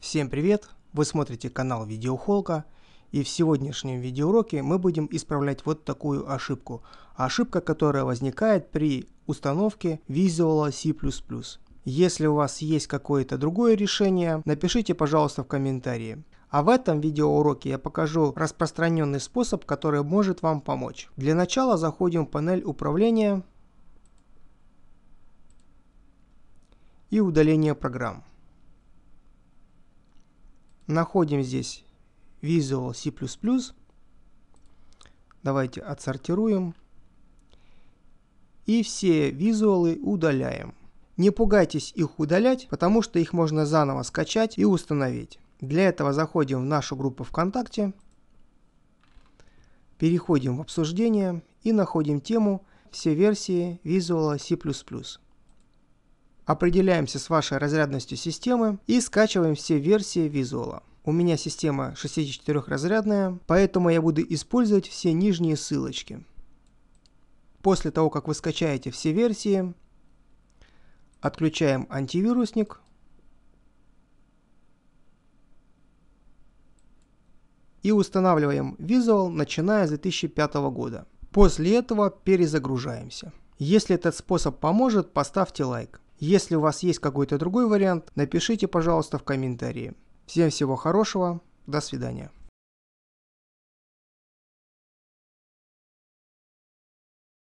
Всем привет! Вы смотрите канал Видеохолка и в сегодняшнем видеоуроке мы будем исправлять вот такую ошибку. Ошибка, которая возникает при установке Visual C++. Если у вас есть какое-то другое решение, напишите, пожалуйста, в комментарии. А в этом видеоуроке я покажу распространенный способ, который может вам помочь. Для начала заходим в панель управления и удаление программ. Находим здесь Visual C++. Давайте отсортируем. И все визуалы удаляем. Не пугайтесь их удалять, потому что их можно заново скачать и установить. Для этого заходим в нашу группу ВКонтакте, переходим в обсуждение и находим тему «Все версии Visual C++». Определяемся с вашей разрядностью системы и скачиваем все версии Visual. У меня система 64-разрядная, поэтому я буду использовать все нижние ссылочки. После того, как вы скачаете все версии, отключаем антивирусник – и устанавливаем Visual, начиная с 2005 года. После этого перезагружаемся. Если этот способ поможет, поставьте лайк. Если у вас есть какой-то другой вариант, напишите, пожалуйста, в комментарии. Всем всего хорошего, до свидания.